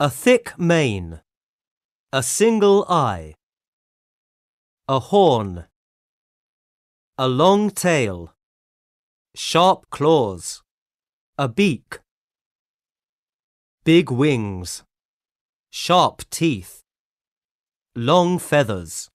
A thick mane. A single eye. A horn. A long tail. Sharp claws. A beak. Big wings. Sharp teeth. Long feathers.